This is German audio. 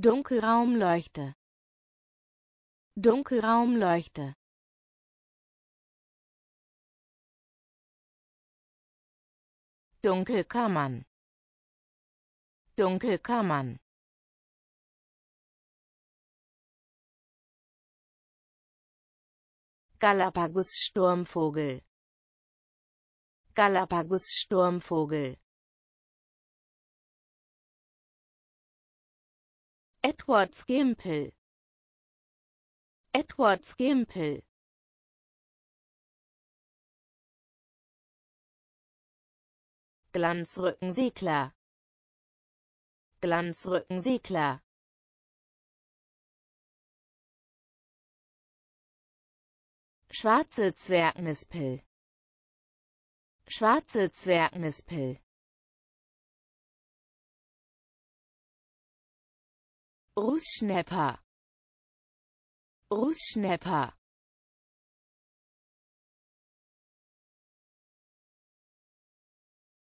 Dunkelraumleuchte Dunkelraumleuchte Dunkelkammern Dunkelkammern Galapagos Sturmvogel Galapagos Sturmvogel Edward Skimpel Edward Skimpel Glanzrückensegler Glanzrückensegler Schwarze Zwergnispel Schwarze Zwergnispel Russschnepper Russschnepper